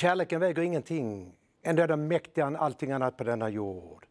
Kärleken väger ingenting. Ändå är den mäktigare än allting annat på denna jord.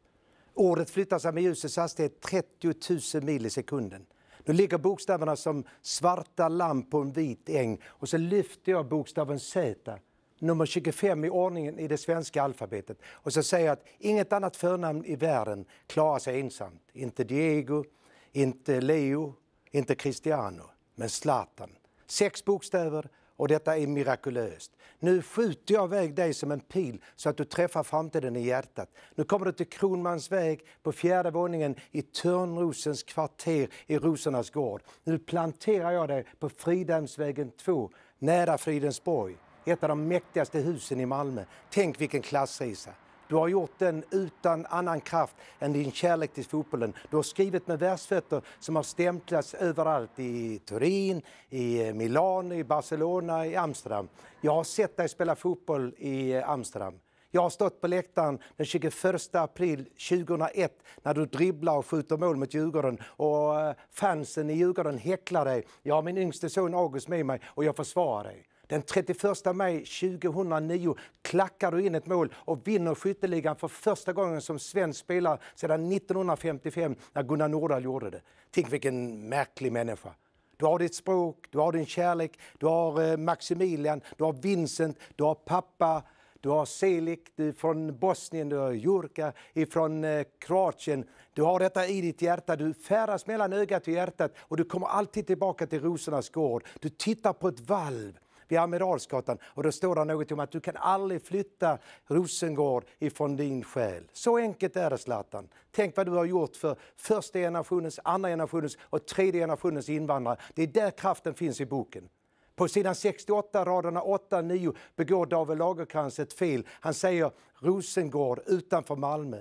Ordet flyttar sig med ljusets hastighet 30 000 mil i sekunden. Nu ligger bokstäverna som svarta lamm på en vit äng och så lyfter jag bokstaven Z, nummer 25 i ordningen i det svenska alfabetet och så säger jag att inget annat förnamn i världen klarar sig ensamt. Inte Diego, inte Leo, inte Cristiano, men Zlatan. Sex bokstäver, och detta är mirakulöst. Nu skjuter jag iväg dig som en pil så att du träffar framtiden i hjärtat. Nu kommer du till Kronmans väg på fjärde våningen i Törnrosens kvarter i Rosornas gård. Nu planterar jag dig på Fridhemsvägen 2 nära Fridensborg, ett av de mäktigaste husen i Malmö. Tänk vilken klassresa! Du har gjort den utan annan kraft än din kärlek till fotbollen. Du har skrivit med versfötter som har stämplats överallt i Turin, i Milano, i Barcelona, i Amsterdam. Jag har sett dig spela fotboll i Amsterdam. Jag har stått på läktaren den 21 april 2001 när du dribblar och skjuter mål mot Djurgården och eh, fansen i Djurgården häcklar dig. Jag har min yngste son August med mig och jag försvarar dig. Den 31 maj 2009 klackar du in ett mål och vinner skytteligan för första gången som svensk spelare sedan 1955 när Gunnar Nordahl gjorde det. Tänk vilken märklig människa. Du har ditt språk, du har din kärlek, du har eh, Maximilian, du har Vincent, du har pappa, du har Selik du från Bosnien, du har Jurka från eh, Kroatien. Du har detta i ditt hjärta, du färdas mellan ögat och hjärtat och du kommer alltid tillbaka till rosornas gård. Du tittar på ett valv vid Amiralsgatan och då står det något om att du kan aldrig flytta Rosengård ifrån din själ. Så enkelt är det Zlatan. Tänk vad du har gjort för första generationens, andra generationens och tredje generationens invandrare. Det är där kraften finns i boken. På sidan 68, raderna 8-9, begår David Lagercrantz ett fel. Han säger Rosengård utanför Malmö.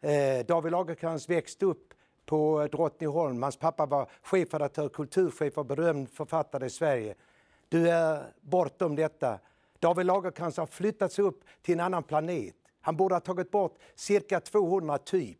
Eh, David Lagercrantz växte upp på Drottningholm. Hans pappa var chefredaktör, kulturchef och berömd författare i Sverige. Du är bortom detta. David Lagercrantz har flyttats upp till en annan planet. Han borde ha tagit bort cirka 200 typ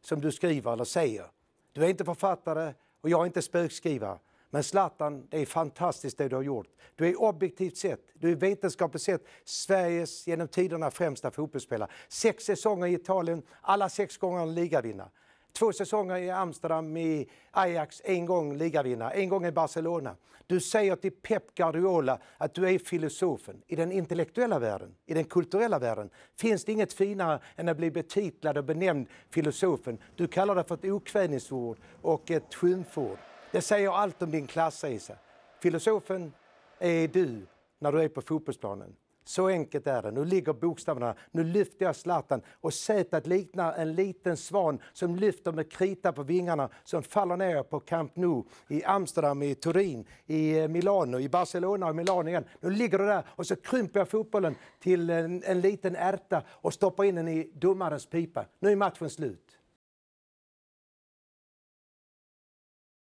som du skriver eller säger. Du är inte författare och jag är inte spökskrivare. Men Zlatan, det är fantastiskt det du har gjort. Du är objektivt sett, du är vetenskapligt sett Sveriges genom tiderna främsta fotbollsspelare. Sex säsonger i Italien, alla sex gånger en ligavinnare. Två säsonger i Amsterdam i Ajax, en gång ligavinnare, en gång i Barcelona. Du säger till Pep Guardiola att du är filosofen. I den intellektuella världen, i den kulturella världen finns det inget finare än att bli betitlad och benämnd filosofen. Du kallar det för ett okvädningsord och ett skymford. Det säger allt om din klassresa. Filosofen är du när du är på fotbollsplanen. Så enkelt är det. Nu ligger bokstäverna. Nu lyfter jag Zlatan och sätet liknar en liten svan som lyfter med krita på vingarna som faller ner på Camp Nou i Amsterdam, i Turin, i eh, Milano, i Barcelona och Milano igen. Nu ligger det där och så krymper jag fotbollen till en, en liten ärta och stoppar in den i domarens pipa. Nu är matchen slut.